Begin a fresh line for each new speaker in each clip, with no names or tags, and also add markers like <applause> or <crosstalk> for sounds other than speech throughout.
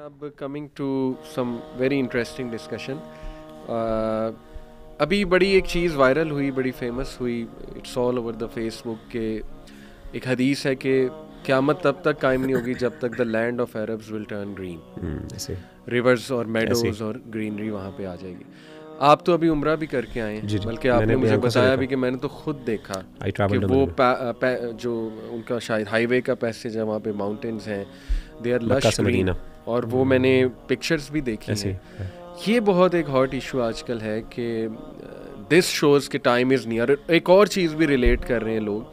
अब coming to some very interesting discussion अभी बड़ी एक चीज़ वायरल हुई बड़ी फेमस हुई it's all over the Facebook के एक हदीस है कि क्यामत तब तक कायम नहीं होगी जब तक the land of Arabs will turn green rivers और मेडोज और ग्रीनरी वहाँ पे आ जाएगी आप तो अभी उम्र भी करके आए हैं बल्कि आपने मुझे बताया भी कि मैंने तो खुद देखा कि वो पा, पा, जो उनका शायद हाईवे का पैसेज है वहाँ पे माउंटेन्स हैं दे आर लश और वो मैंने पिक्चर्स hmm। भी देखी हैं ये बहुत एक हॉट इशू आजकल है कि दिस शोज़ के टाइम इज़ नियर एक और चीज़ भी रिलेट कर रहे हैं लोग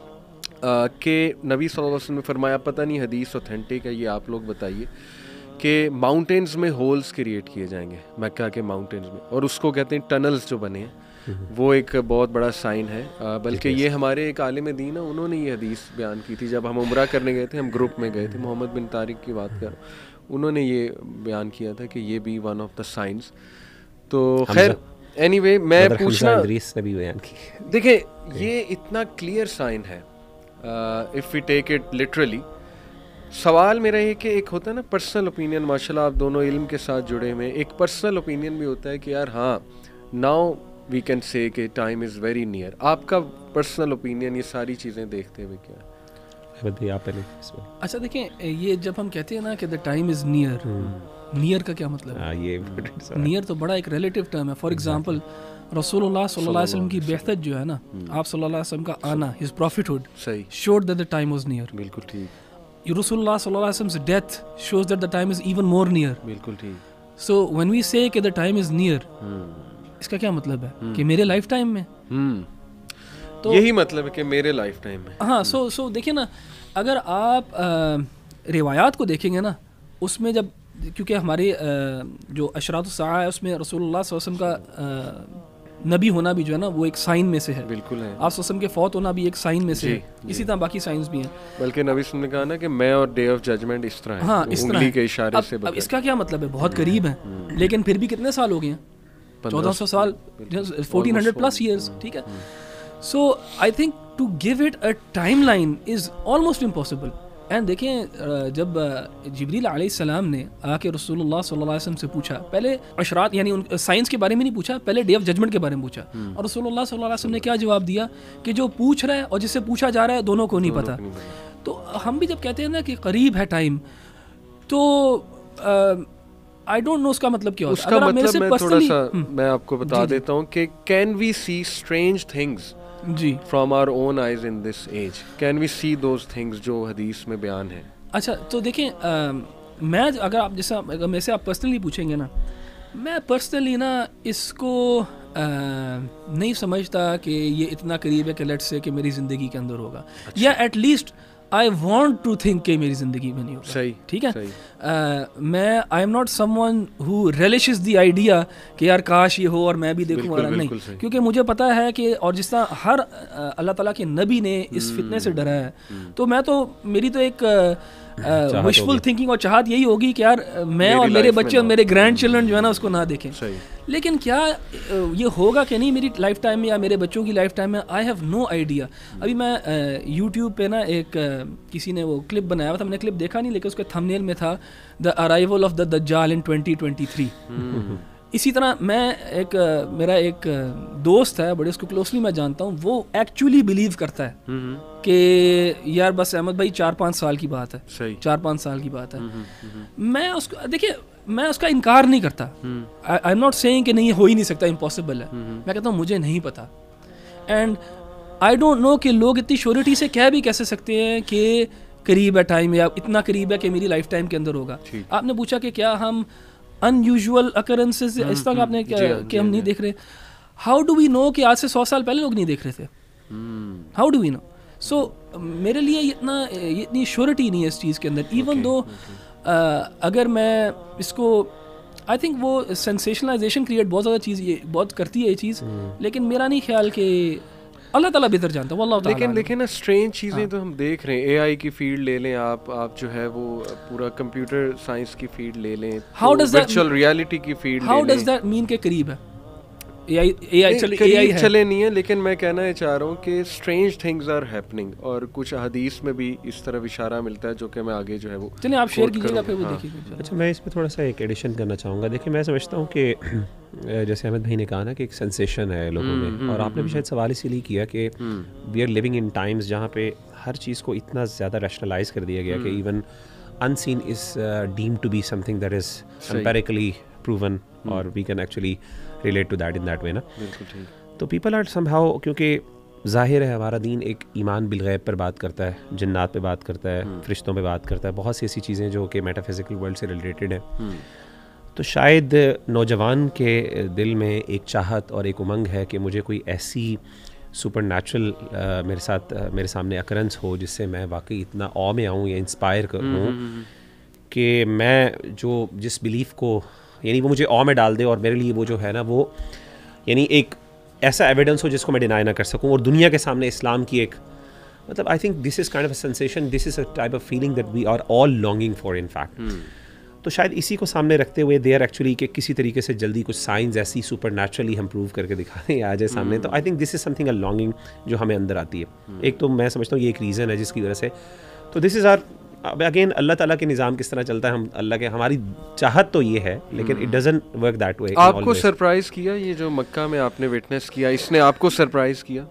के नबी सल्लल्लाहु अलैहि वसल्लम ने फरमाया पता नहीं हदीस ऑथेंटिक है ये आप लोग बताइए कि माउंटेन्स में होल्स क्रिएट किए जाएंगे मक्का के माउंटेन्स में और उसको कहते हैं टनल्स जो बने हैं वो एक बहुत बड़ा साइन है बल्कि ये हमारे एक आलिम दीन है उन्होंने ये हदीस बयान की थी जब हम उम्र करने गए थे हम ग्रुप में गए थे मोहम्मद बिन तारिक की बात कर उन्होंने ये बयान किया था कि ये भी वन ऑफ द साइंस तो खैर एनी anyway, मैं पूछना ने भी बयान की देखिए ये इतना क्लियर साइन है if we take it literally सवाल मेरा ये कि एक होता है ना पर्सनल ओपिनियन माशाल्लाह आप दोनों इल्म के साथ जुड़े हुए हैं एक पर्सनल ओपिनियन भी होता है कि यार हाँ नाउ वी कैन से कि टाइम इज़ वेरी नियर आपका पर्सनल ओपिनियन ये सारी चीज़ें देखते हुए
क्या आप पहले
अच्छा देखें ये जब हम कहते हैं ना कि the time is near near का क्या मतलब आ, हाँ, ये नियर तो बड़ा एक रिलेटिव टर्म है फॉर एग्जाम्पल रसोल्ला सल्लल्लाहु वसल्लम की बेहतर जो है ना हम्म। आप सल्लल्लाहु अलैहि वसल्लम का आना हिज प्रॉफिटहुड सही showed that the time was near बिल्कुल ठीक Rasulullah Sallallahu death shows that the time is even more near. बिल्कुल ठीक. So when we say कि the time is near, hmm. इसका क्या मतलब है hmm. कि मेरे लाइफ टाइम में
hmm. तो यही मतलब है कि मेरे लाइफ टाइम में
हाँ सो सो देखिए ना अगर आप आ, रिवायात को देखेंगे ना उसमें जब क्योंकि हमारे आ, जो अशरात है उसमें रसूलुल्लाह वसम का आ, नबी होना भी जो है ना वो एक साइन में से है बिल्कुल है आप सोसम के फौत होना भी एक साइन में से है इसी तरह बाकी साइंस भी हैं
बल्कि नबी ने कहा ना कि मैं और डे ऑफ जजमेंट इस तरह हाँ तो इस तरह के इशारे अब, से अब इसका
क्या मतलब है बहुत हम्म, करीब है हम्म। लेकिन फिर भी कितने साल हो गए हैं चौदह सौ साल फोर्टीन हंड्रेड प्लस ईयर्स ठीक है so I think to give it a time line is almost impossible and देखें जब जबरील आलाम ने आके रसूलुल्लाह सल्लल्लाहु अलैहि वसल्लम से पूछा पहले अशरात यानी उन साइंस के बारे में नहीं पूछा पहले डे ऑफ जजमेंट के बारे में पूछा हम्म। और रसूलुल्लाह सल्लल्लाहु अलैहि वसल्लम ने क्या जवाब दिया कि जो पूछ रहा है और जिससे पूछा जा रहा है दोनों को नहीं पता तो हम भी जब कहते हैं ना कि करीब है टाइम तो आई डोंट नो उसका मतलब क्या उसका मतलब मैं थोड़ा सा हम्म। मैं
आपको बता देता हूँ कि can we see strange things जी from our own eyes in this age can we see those things जो हदीस में बयान है
अच्छा तो देखें आ, मैं अगर आप जैसा अगर मेरे से आप पर्सनली पूछेंगे ना मैं पर्सनली ना इसको आ, नहीं समझता कि ये इतना करीब है कि लेट से कि मेरी ज़िंदगी के अंदर होगा अच्छा। या at least I want to think कि मेरी ज़िंदगी में नहीं होगा सही ठीक है सही। Uh, मैं I am not someone who relishes the idea कि यार काश ये हो और मैं भी देखूँ वाला नहीं क्योंकि मुझे पता है कि और जिस तरह हर uh, अल्लाह ताला के नबी ने इस हम्म, फितने से डरा है हम्म। तो मैं तो मेरी तो एक विशफुल uh, थिंकिंग <laughs> और चाहत यही होगी कि यार मैं और मेरे बच्चे और मेरे ग्रैंड चिल्ड्रन जो है ना उसको ना देखें लेकिन क्या ये होगा कि नहीं मेरी लाइफ टाइम में या मेरे बच्चों की लाइफ टाइम में आई हैव नो आइडिया अभी मैं यूट्यूब पे ना एक किसी ने वो क्लिप बनाया हुआ था मैंने क्लिप देखा नहीं लेकिन उसके थंबनेल में था द अराइवल ऑफ द दज्जाल इन 2023 हम्म। इसी तरह मैं एक मेरा एक दोस्त है बड़े उसको क्लोजली मैं जानता हूँ वो एक्चुअली बिलीव करता है हम्म, हम्म। कि यार बस अहमद भाई चार पाँच साल की बात है चार पाँच साल की बात है मैं उसको देखिए मैं उसका इनकार नहीं करता आई एम नॉट सेइंग कि नहीं हो ही नहीं सकता इम्पॉसिबल है मैं कहता हूँ मुझे नहीं पता एंड आई डोंट नो कि लोग इतनी श्योरिटी से कह भी कैसे सकते हैं कि करीब है टाइम या इतना करीब है कि मेरी लाइफ टाइम के अंदर होगा आपने पूछा कि क्या हम अनयूजल अकरेंसेज हम्म, इस तरह हम्म, आपने क्या हाँ, कि हम नहीं हाँ। देख रहे हाउ डू वी नो कि आज से सौ साल पहले लोग नहीं देख रहे थे how do we know so मेरे लिए इतना इतनी श्योरिटी नहीं है इस चीज़ के अंदर इवन दो अगर मैं इसको आई थिंक वो सेंसेशनलाइजेशन क्रिएट बहुत ज़्यादा चीज़ ये बहुत करती है ये चीज़ हम्म। लेकिन मेरा नहीं ख्याल कि अल्लाह ताला बेहतर जानता है अल्लाह लेकिन लेकिन ना स्ट्रेंज चीज़ें हाँ। तो हम
देख रहे हैं एआई की फील्ड ले लें आप आप जो है वो पूरा कंप्यूटर साइंस की फील्ड ले लें हाउ डज वर्चुअल रियलिटी की field how does
that mean के करीब है
एआई एआई चले नहीं है लेकिन मैं कहना चाह रहा हूँ कि स्ट्रेंज थिंग्स आर हैपनिंग और कुछ हदीस में भी इस तरह इशारा मिलता है जो कि मैं आगे जो है वो चलिए आप
शेयर कीजिएगा फिर वो
हाँ। देखिए अच्छा मैं इसमें थोड़ा सा एक एडिशन करना चाहूँगा देखिए मैं समझता हूँ कि <clears throat> जैसे अहमद भाई ने कहा ना कि एक सेंसेशन है लोगों में हम्म, और हम्म, आपने भी हम्म। शायद सवाल इसीलिए किया कि we are living in times जहाँ पे हर चीज़ को इतना ज़्यादा रैशनलाइज कर दिया गया कि even unseen is deem to be something that is empirically proven और we can actually relate to that in that way ना तो पीपल आर सम हाउ क्योंकि जाहिर है हमारा दीन एक ईमान बिलगैब पर बात करता है जन्नात पे बात करता है हम्म। फरिश्तों पे बात करता है बहुत सी ऐसी चीज़ें जो कि मेटाफिज़िकल वर्ल्ड से रिलेटेड हैं हम्म। तो शायद नौजवान के दिल में एक चाहत और एक उमंग है कि मुझे कोई ऐसी सुपर नेचुरल मेरे साथ मेरे सामने अकरेंस हो जिससे मैं वाकई इतना ओ में आऊँ या इंस्पायर करूँ हम्म, कि मैं जो जिस बिलीफ को यानी वो मुझे और में डाल दे और मेरे लिए वो जो है ना वो यानी एक ऐसा एविडेंस हो जिसको मैं डिनाई ना कर सकूँ और दुनिया के सामने इस्लाम की एक मतलब I think this is kind of sensation this is a type of feeling that we are all longing for in fact तो शायद इसी को सामने रखते हुए दे आर एक्चुअली कि किसी तरीके से जल्दी कुछ साइंस ऐसी सुपर नेचुरली हम प्रूव करके दिखा दें आ जाए सामने hmm. तो I think this is something a longing जो हमें अंदर आती है hmm. एक तो मैं समझता हूँ ये एक रीज़न है जिसकी वजह से तो दिस इज़ आर अब अगेन अल्लाह ताला के निज़ाम किस तरह चलता है हम अल्लाह के हमारी चाहत तो ये है लेकिन it doesn't work that way आपको सरप्राइज किया ये जो मक्का में आपने विटनेस किया इसने आपको
सरप्राइज किया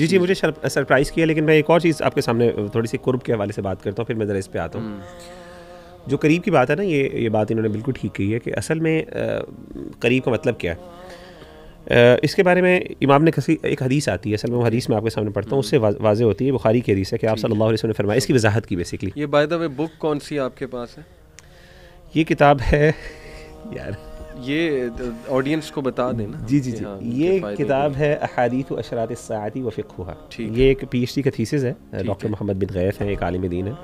जी जी मुझे
सरप्राइज़ किया लेकिन मैं एक और चीज़ आपके सामने थोड़ी सी कुर्ब के हवाले से बात करता हूँ फिर मैं ज़रा इस पर आता हूँ हम्म। जो करीब की बात है ना ये ये बात इन्होंने बिल्कुल ठीक कही है कि असल में करीब का मतलब क्या है इसके बारे में इमाम ने कसी एक हदीस आती है असल में हदीस में आपके सामने पढ़ता हूँ हम्म। उससे वाजे होती है बुखारी की हदीस है कि आप सल्लल्लाहु अलैहि वसल्लम ने फरमाया इसकी वजाहत की बेसिकली
ये बाय द वे बुक कौन सी आपके पास है
ये किताब है <laughs>
यार ये ऑडियंस तो, को बता देना जी जी जी हाँ, ये किताब
है अहादीत अशरात सयाती व फ़िकुहा ये एक पी एच डी का थीसिस है डॉक्टर मोहम्मद बिन गैफ हैं एक आलिम दीन है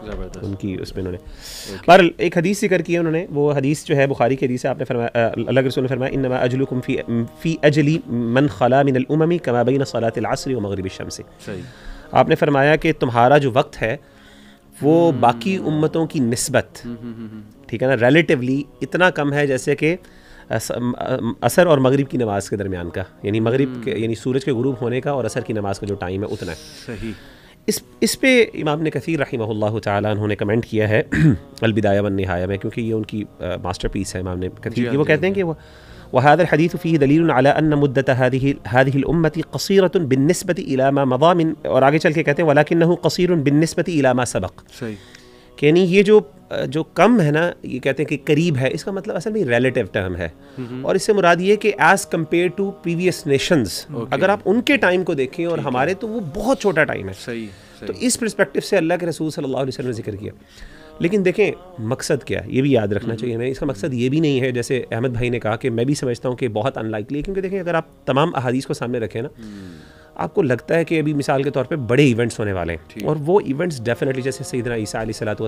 उनकी उसमें उन्होंने पर एक हदीस जिक्र की है उन्होंने वो हदीस जो है बुखारी की हदीस है आपने फरमाया अल्लाह रसूल ने फरमाया इनमा अजलुकुम फी अजली मन खला मिन अल उममी कमा बैन सलात अल असर व मगरिब शम्स आपने फरमाया कि तुम्हारा जो वक्त है वो हम्म। बाकी उम्मतों की नस्बत हम्म, हम्म, ठीक है ना रिलेटिवली इतना कम है जैसे कि असर और मगरिब की नमाज़ के दरमियान का यानी मगरिब के हम्म। यानी सूरज के गुरूब होने का और असर की नमाज़ का जो टाइम है उतना है सही इस इस पे इमाम ने कसीर रही ताला उन्होंने कमेंट किया है <clears throat> अलबिदाया वन नहाया में क्योंकि ये उनकी मास्टर पीस है इमाम ने कसीर की वो हाँ, कहते हैं कि हाँ। वह وهذا الحديث فيه دليل على أن مدة هذه هذه الأمة قصيرة بالنسبة إلى ما مضى من और आगे चल ولكنه قصير بالنسبة إلى ما سبق सही कि यानी ये जो जो कम है ना ये कहते हैं कि करीब है इसका मतलब असल में रिलेटिव टर्म है और इससे मुराद ये कि as compared to previous nations अगर आप उनके टाइम को देखें और हमारे तो वो बहुत छोटा टाइम है सही, सही। तो इस परस्पेक्टिव से अल्लाह के रसूल सल्लल्लाहु अलैहि वसल्लम ने जिक्र किया लेकिन देखें मकसद क्या ये भी याद रखना हम्म। चाहिए हमें इसका मकसद ये भी नहीं है जैसे अहमद भाई ने कहा कि मैं भी समझता हूँ कि बहुत अनलाइकली है क्योंकि देखें अगर आप तमाम अहादीस को सामने रखें ना हम्म। आपको लगता है कि अभी मिसाल के तौर पे बड़े इवेंट्स होने वाले हैं और वो इवेंट्स डेफिनेटली जैसे सही तरह ईसा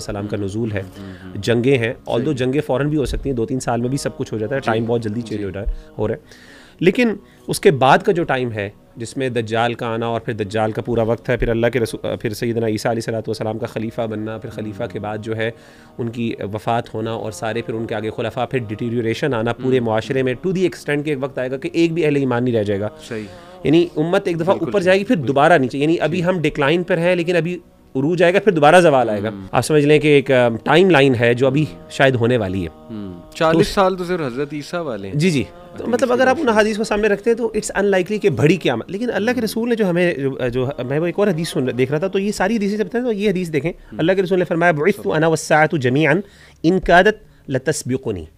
सलाम का नजूल है हम्म, हम्म, हम्म। जंगे हैं ऑल दो जंगे फ़ौरन भी हो सकती हैं दो तीन साल में भी सब कुछ हो जाता है टाइम बहुत जल्दी चेंज हो रहा है हो रहा है लेकिन उसके बाद का जो टाइम है जिसमें दज्जाल का आना और फिर दज्जाल का पूरा वक्त है फिर अल्लाह के रसू फिर सैदना ईसा सलाम का खलीफा बनना फिर खलीफा के बाद जो है उनकी वफात होना और सारे फिर उनके आगे खलफा फिर डिटीरियोरेशन आना पूरे माशरे में टू दी एक्सटेंड के एक वक्त आएगा कि एक भी अहले ईमान नहीं रह जाएगा सही यानी उम्मत एक दफ़ा ऊपर जाएगी फिर दोबारा नीचे यानी अभी हम डिक्लाइन पर हैं लेकिन अभी उरूज आएगा फिर दोबारा जवाल आएगा हम्म। आप समझ लें कि एक टाइम लाइन है जो अभी शायद होने वाली है हम्म। तो चालीस साल तो सिर्फ हजरत ईसा वाले जी जी तो मतलब अगर आप उन हदीस को सामने रखते हैं तो इट्स अनलाइकली कि बड़ी क्या लेकिन अल्लाह के रसूल ने जो हमें जो, जो मैं वो एक और हदीस सुन देख रहा था तो ये सारी हदीसें जब तो ये हदीस देखें हम्म। अल्लाह के रसूल ने फरमाया बुस्त अना वसात जमीन इनकादत लतस्बिकुनी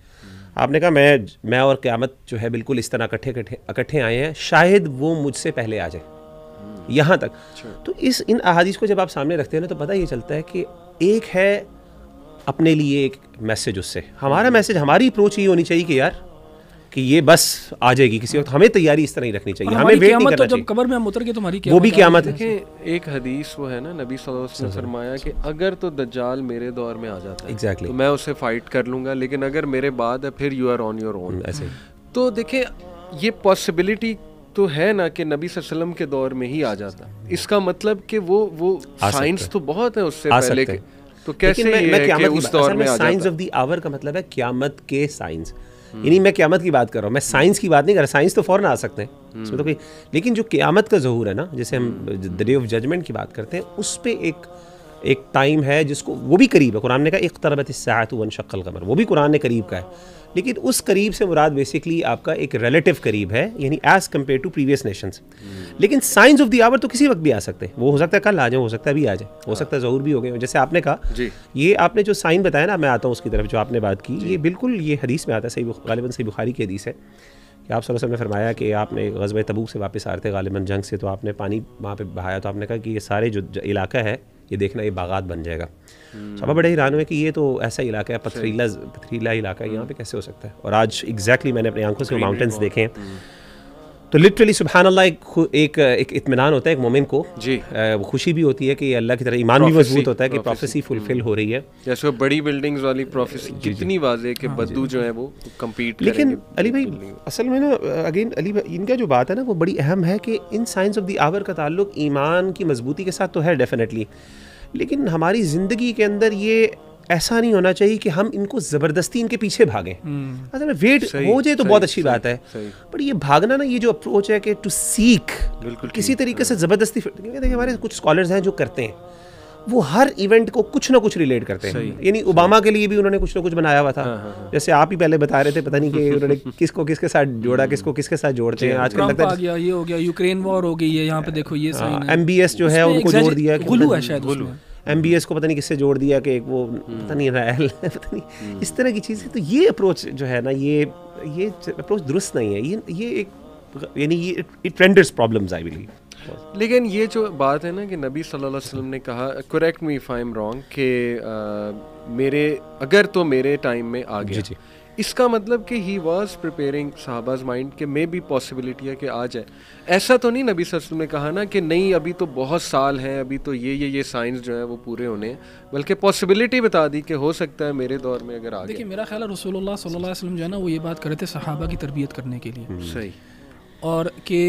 आपने कहा मैं मैं और क़्यामत जो है बिल्कुल इस तरह इकट्ठे इकट्ठे आए हैं शायद वो मुझसे पहले आ जाए यहाँ तक अच्छा। तो इस इन अहादीस को जब आप सामने रखते हैं ना तो पता ये चलता है कि एक है अपने लिए एक मैसेज उससे हमारा हम्म। मैसेज हमारी अप्रोच ये होनी चाहिए कि यार कि ये बस आ जाएगी किसी वक्त हमें तैयारी इस तरह ही रखनी चाहिए हमें वेट नहीं करना तो जब
कबर में हम उतर गए तुम्हारी तो वो भी क्यामत है एक हदीस वो है ना नबी सल्लल्लाहु अलैहि वसल्लम ने फरमाया कि अगर तो दज्जाल मेरे दौर में आ जाता है exactly. तो मैं उसे फाइट कर लूंगा लेकिन अगर मेरे बाद है फिर you are
on your own ऐसे
तो देखें ये पॉसिबिलिटी तो है ना कि नबी वसल्लम के दौर में ही आ जाता इसका मतलब कि वो वो साइंस तो बहुत है उससे पहले तो कैसे मैं, मैं उस दौर में साइंस
ऑफ द आवर का मतलब है क्यामत के साइंस यानी हम्म। मैं क्यामत की बात कर रहा हूँ मैं साइंस की बात नहीं कर रहा साइंस तो फ़ौरन आ सकते हैं उसमें हम्म। तो कोई लेकिन जो क्यामत का जहूर है ना जैसे हम द डे ऑफ जजमेंट की बात करते हैं उस पर एक एक टाइम है जिसको वो भी करीब है कुरान ने कहा एक तरबत सहायत वन शक्ल कमर वो भी कुरान ने करीब का है लेकिन उस करीब से मुराद बेसिकली आपका एक रिलेटिव करीब है यानी as compared to previous nation लेकिन साइंस ऑफ द आवर तो किसी वक्त भी आ सकते हैं वो हो सकता है कल आ जाए हो सकता है भी आ जाए हो हाँ। सकता है ज़रूर भी हो गए जैसे आपने कहा ये आपने जो साइन बताया ना मैं आता हूँ उसकी तरफ जो आपने बात की ये बिल्कुल ये हदीस में आता है सही गालिबन सही बुखारी की हदीस है कि आप सल्लल्लाहु अलैहि वसल्लम ने फरमाया कि आपने गजब तबूक से वापस आ रहे थे गालिबन जंग से तो आपने पानी वहाँ पर बहाया तो आपने कहा कि ये सारे जो इलाका है ये देखना ये बागात बन जाएगा hmm. सब बड़े हैरान हुए कि ये तो ऐसा इलाका है पथरीला पथरीला इलाका है यहाँ पे कैसे हो सकता है और आज एग्जैक्टली exactly मैंने अपनी आंखों से माउंटेंस देखे हैं हम्म। तो लिटरली सुबहान अल्लाह एक एक एक इतमान होता है एक मोमिन को जी वो खुशी भी होती है कि अल्लाह की तरह ईमान भी मजबूत होता है कि प्रोफेसी हम्म। फुलफिल हो रही है जैसे बड़ी बिल्डिंग्स वाली प्रोफेसी कितनी वाजे के हाँ, बद्दू जो है वो कम्पीट लेकिन अली भाई असल में ना अगेन अली भाई इनका जो बात है ना वो बड़ी अहम है कि इन साइंस ऑफ द आवर का ताल्लुक ईमान की मजबूती के साथ तो है डेफिनेटली लेकिन हमारी ज़िंदगी के अंदर ये ऐसा नहीं होना चाहिए कि हम इनको ज़बरदस्ती इनके पीछे भागें हम्म। अगर वेट हो जाए तो बहुत अच्छी बात है बट ये भागना ना ये जो अप्रोच है कि टू सीख किसी तरीके हाँ। से ज़बरदस्ती देखिए हमारे कुछ स्कॉलर्स हैं जो करते हैं वो हर इवेंट को कुछ ना कुछ रिलेट करते हैं यानी ओबामा के लिए भी उन्होंने कुछ ना कुछ बनाया हुआ था हाँ, हाँ, जैसे आप ही पहले बता रहे थे पता नहीं कि <laughs> उन्होंने किसको किसके साथ जोड़ा हम्म। किसको किसके साथ जोड़ते हैं आजकल लगता है
ये हो गया यूक्रेन वॉर हो गई है यहाँ पे देखो ये एम जो है उनको जोड़ दिया है मतलब शायद
एम को पता नहीं किससे जोड़ दिया कि वो हम्म। पता नहीं रायल <laughs> पता नहीं हम्म। इस तरह की चीज़ें तो ये अप्रोच जो है ना ये ये अप्रोच दुरुस्त नहीं है ये ये एक यानी ये it renders problems I
believe लेकिन ये जो बात है ना कि नबी सल्लल्लाहु अलैहि वसल्लम ने कहा correct me if I am wrong कि मेरे अगर तो मेरे टाइम में आ गया इसका मतलब कि ही वॉज प्रिपेयरिंग साहबाज माइंड के मे बी पॉसिबिलिटी है कि आ जाए ऐसा तो नहीं नबी सर ने कहा ना कि नहीं अभी तो बहुत साल हैं अभी तो ये ये ये साइंस जो है वो पूरे होने बल्कि पॉसिबिलिटी बता दी कि हो सकता है मेरे दौर में अगर आ देखिए
मेरा ख्याल है रसोल्ला वसलम जो है ना वो ये बात करे थे सहाबा की तरबियत करने के लिए हम्म। सही और कि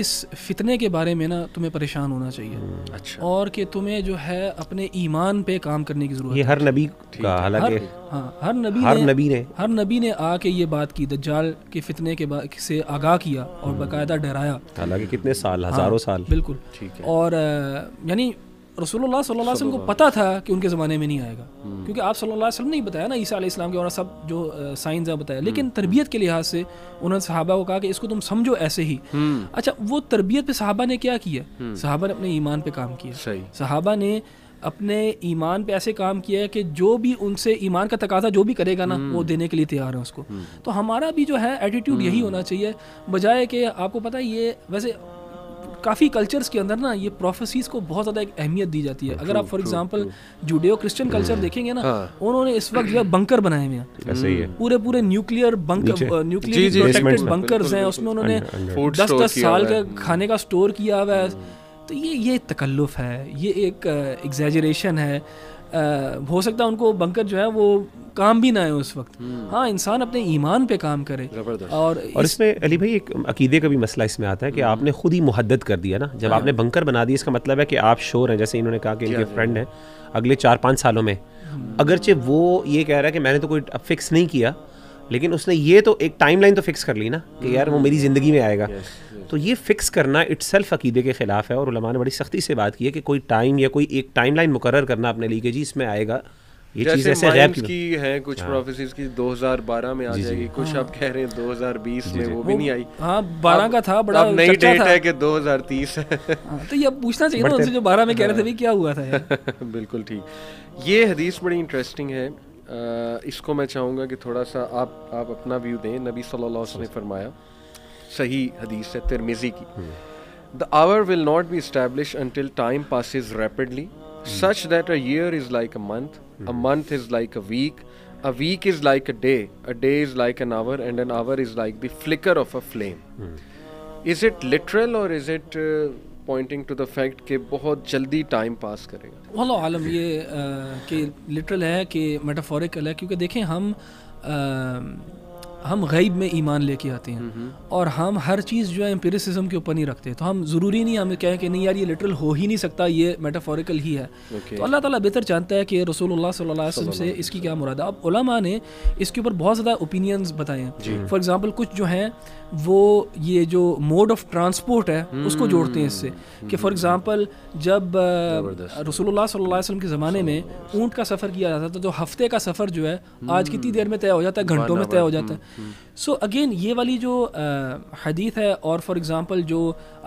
इस फितने के बारे में ना तुम्हें परेशान होना चाहिए अच्छा और कि तुम्हें जो है अपने ईमान पे काम करने की
जरूरत ये हर नबी का हालांकि हाँ हर नबी हर ने, नबी ने
हर नबी ने आके ये बात की दज्जाल के फितने के से आगाह किया और हम्म। बाकायदा डराया
हालांकि कितने साल हाँ, हजारों साल बिल्कुल
और यानी रसोल्ला सल्लल्लाहु वसल्लम को पता था कि उनके ज़माने में नहीं आएगा क्योंकि आप सल्ला वसलम वसल्लम ने बताया ना ईसा इस्लाम के और सब जो साइंस हैं बताया लेकिन हम्म। तरबियत के लिहाज से उन्होंने साहबा को कहा कि इसको तुम समझो ऐसे ही हम्म। अच्छा वो तरबियत पे साहबा ने क्या किया हम्म। साहबा ने अपने ईमान पे काम किया साहबा ने अपने ईमान पे ऐसे काम किया है कि जो भी उनसे ईमान का तकाजा जो भी करेगा ना वो देने के लिए तैयार है उसको तो हमारा भी जो है एटीट्यूड यही होना चाहिए बजाय कि आपको पता है ये वैसे काफ़ी कल्चर्स के अंदर ना ये प्रोफेसीज को बहुत ज़्यादा एक अहमियत दी जाती है अगर आप for example Judeo Christian culture देखेंगे ना हाँ. उन्होंने इस वक्त जो है बंकर बनाए हुए हैं पूरे पूरे nuclear bunker nuclear protected bunkers हैं उसमें उन्होंने दस दस साल का खाने का स्टोर किया हुआ है तो ये ये तकल्लुफ़ है ये एक एग्जेजरेशन है हो सकता है उनको बंकर जो है वो काम भी ना आए उस वक्त हम्म। हाँ इंसान अपने ईमान पे काम करे और इस... और इसमें
अली भाई एक अकीदे का भी मसला इसमें आता है कि हम्म। आपने खुद ही मुहदत कर दिया ना जब हाँ। आपने बंकर बना दिया इसका मतलब है कि आप शोर हैं जैसे इन्होंने कहा कि इनके फ्रेंड हैं अगले चार पाँच सालों में हम्म। अगरचे वो ये कह रहा है कि मैंने तो कोई फिक्स नहीं किया लेकिन उसने ये तो एक टाइमलाइन तो फिक्स कर ली ना कि यार वो मेरी ज़िंदगी में आएगा yes, yes. तो ये फिक्स करना इट सेल्फ अकीदे के ख़िलाफ़ है और उलमा ने बड़ी सख्ती से बात की है कि कोई टाइम या कोई एक टाइम लाइन मुकर करना अपने लिए कि जी इसमें आएगा ये चीज़ ऐसे गैप की, की है कुछ हाँ।
प्रोफेसीज की 2012 में आ जाएगी कुछ हाँ। आप कह रहे हैं 2020 में वो भी नहीं आई हाँ बारह का था बड़ा नई डेट है कि 2030 है हाँ, तो ये पूछना चाहिए ना उनसे जो बारह में कह रहे थे हाँ। क्या हुआ था <laughs> बिल्कुल ठीक ये हदीस बड़ी इंटरेस्टिंग है इसको मैं चाहूँगा कि थोड़ा सा आप आप अपना व्यू दें नबी सल्लल्लाहु अलैहि वसल्लम ने फरमाया सही हदीस है तिरमिजी की the hour will not be establish until time passes rapidly such that year is like a month a month is like a week a week is like a day a day is like an hour and an hour is like the flicker of a flame is it literal और is it pointing to the fact कि बहुत जल्दी time pass करेगा
वाला आलम ये कि literal है कि मेटाफोरिकल है क्योंकि देखें हम आ, हम गैब में ईमान लेके आते हैं और हम हर चीज़ जो है एम्पेरिसिज्म के ऊपर नहीं रखते तो हम ज़रूरी नहीं हमें कहें कि नहीं यार ये लिटरल हो ही नहीं सकता ये मेटाफोरिकल ही है okay. तो अल्लाह ताला बेहतर जानता है कि रसूलुल्लाह सल्लल्लाहु अलैहि वसल्लम से इसकी क्या मुराद है अब उलमा ने इसके ऊपर बहुत ज़्यादा ओपिनियंस बताए हैं फॉर एग्ज़ाम्पल कुछ जो हैं वो ये जो मोड ऑफ ट्रांसपोर्ट है उसको हम्म। जोड़ते हैं इससे कि फॉर एग्ज़ाम्पल हम्म। जब रसूलुल्लाह सल्लल्लाहु अलैहि वसल्लम के ज़माने में ऊँट का सफ़र किया जाता था तो हफ्ते का सफ़र जो है आज कितनी देर में तय हो जाता है घंटों में तय हो जाता है सो अगेन ये वाली जो हदीत है और फॉर एग्ज़ाम्पल जो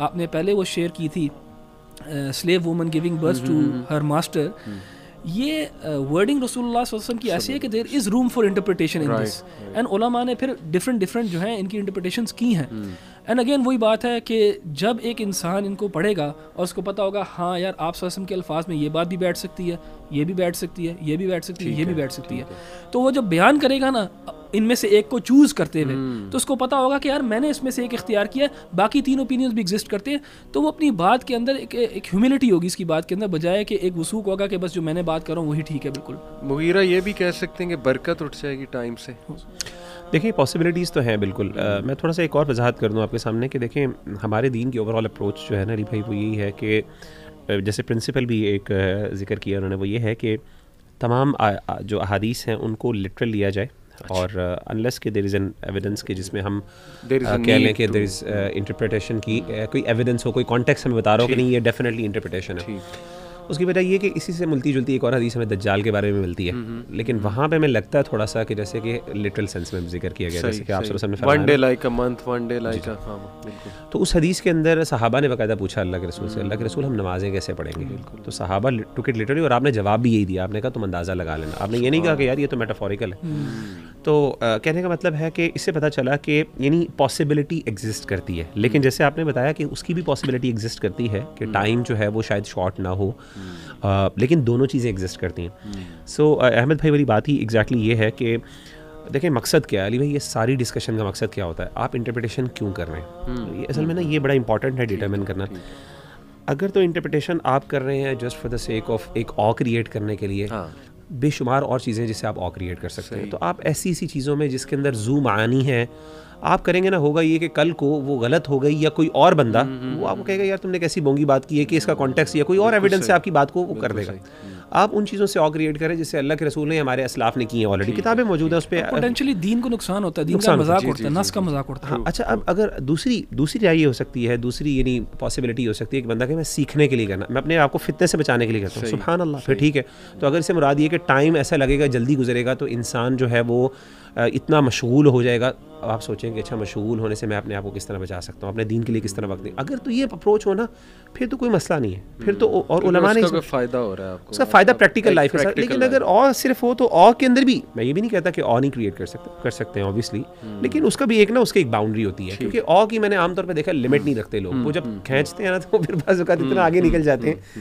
आपने पहले वो शेयर की थी slave woman giving birth to her master ये वर्डिंग रसूलुल्लाह वसल्लम की ऐसी है कि there is room for interpretation in this and ओलामा ने फिर डिफरेंट डिफरेंट जो है इनकी इंटरप्रिटेशन की हैं हम्म। एंड अगेन वही बात है कि जब एक इंसान इनको पढ़ेगा और उसको पता होगा हाँ यार आप सोसम के अल्फाज में ये बात भी बैठ सकती है ये भी बैठ सकती है ये भी बैठ सकती है ये भी बैठ सकती है तो वो जब बयान करेगा ना इनमें से एक को चूज़ करते हुए हम्म। तो उसको पता होगा कि यार मैंने इसमें से एक इख्तियार किया बाकी तीन ओपिनियंस भी एग्जिस्ट करते हैं तो वो अपनी बात के अंदर एक एक ह्यूमिलिटी होगी इसकी बात के अंदर बजाय कि एक वसूक होगा कि बस जो मैंने बात कर रहा हूँ वही ठीक
है बिल्कुल मुगीरा ये भी कह सकते हैं कि बरकत उठ जाएगी टाइम से
देखिए पॉसिबिलिटीज़ तो हैं बिल्कुल आ, मैं थोड़ा सा एक और वजाहत कर दूँ आपके सामने कि देखें हमारे दीन की ओवरऑल अप्रोच जो है ना अली भाई वो यही है कि जैसे प्रिंसिपल भी एक जिक्र किया उन्होंने वो ये है कि तमाम आ, आ, जो अहादीस हैं उनको लिटरल लिया जाए अच्छा। और अनलेस के देर इज़ एन एविडेंस के जिसमें हम कह लें कि देर इज़ इंटरप्रटेशन की कोई एविडेंस हो कोई कॉन्टेक्स हमें बता रहा हो कि नहीं ये डेफिनेटली इंटरप्रटेशन है उसकी वजह ये कि इसी से मिलती जुलती एक और हदीस हमें दज्जाल के बारे में मिलती है हम्म, हम्म। लेकिन वहाँ पे हमें लगता है थोड़ा सा कि जैसे कि लिटरल सेंस में जिक्र किया गया जैसे कि आप सर ने one day
like a month one day like a
तो उस हदीस के अंदर सहाबा ने बाकायदा पूछा अल्लाह के रसूल से अल्लाह के रसूल हम नमाजें कैसे पढ़ेंगे तो सहाबा टुक लिटरली और आपने जवाब भी यही दिया आपने कहा तुम तो अंदाज़ा लगा लेना आपने ये नहीं कहा कि यार ये तो मेटाफोरिकल है हम्म। तो आ, कहने का मतलब है कि इससे पता चला कि यानी पॉसिबिलिटी एग्जिस्ट करती है लेकिन हम्म। जैसे आपने बताया कि उसकी भी पॉसिबिलिटी एग्जिस्ट करती है कि टाइम हम्म। जो है वो शायद शॉर्ट ना हो आ, हम्म। लेकिन दोनों चीज़ें एग्जिस्ट करती हैं सो so, अहमद भाई वाली बात ही एग्जैक्टली ये है कि देखें मकसद क्या है अली भाई ये सारी डिस्कशन का मकसद क्या होता है आप इंटरप्रिटेशन क्यों कर रहे हैं असल में ना ये बड़ा इंपॉर्टेंट है डिटर्मिन करना अगर तो इंटरप्रिटेशन आप कर रहे हैं just for the sake of एक ऑ क्रिएट करने के लिए हाँ। बेशुमार और चीज़ें जिससे आप और क्रिएट कर सकते हैं तो आप ऐसी ऐसी चीज़ों में जिसके अंदर जूम आनी है आप करेंगे ना होगा ये कि कल को वो गलत हो गई या कोई और बंदा हम्म, हम्म, वो आपको हम्म, कहेगा यार तुमने कैसी बोंगी बात की है कि इसका कॉन्टेक्स हाँ, या कोई और एविडेंस से आपकी बात को वो कर देगा आप उन चीज़ों से और क्रिएट करें जिससे अल्लाह के रसूल ने हमारे असलाफ ने की है ऑलरेडी किताबें मौजूद हैं उस पर पोटेंशियली
दीन को नुकसान होता है नुकसान मजाक उड़ता है नस
का मजाक उड़ता है अच्छा अब अगर दूसरी दूसरी राय हो सकती है दूसरी यानी पॉसिबिलिटी हो सकती है कि बंदा कि मैं सीखने के लिए करना मैं अपने आप को फितने से बचाने के लिए करता हूँ सुबहान अल्लाह फिर ठीक है तो अगर इसे मुराद ये कि टाइम ऐसा लगेगा जल्दी गुजरेगा तो इंसान जो है वो इतना मशगूल हो जाएगा अब आप सोचेंगे अच्छा मशगूल होने से मैं अपने आप को किस तरह बचा सकता हूँ अपने दीन के लिए किस तरह वक्त दें अगर तो ये अप्रोच हो ना फिर तो कोई मसला नहीं है फिर तो हम्म। और उलमा ने इसका फ़ायदा हो रहा है आपको उसका फ़ायदा प्रैक्टिकल लाइफ है लेकिन अगर और सिर्फ हो तो और के अंदर भी मैं ये भी नहीं कहता कि और नहीं क्रिएट कर सकते कर सकते हैं ऑब्वियसली हम्म। लेकिन उसका भी एक ना उसकी एक बाउंड्री होती है क्योंकि और की मैंने आमतौर पर देखा लिमिट नहीं रखते लोग हम्म, वो जब खींचते हैं ना तो फिर बस इतना आगे निकल जाते
हैं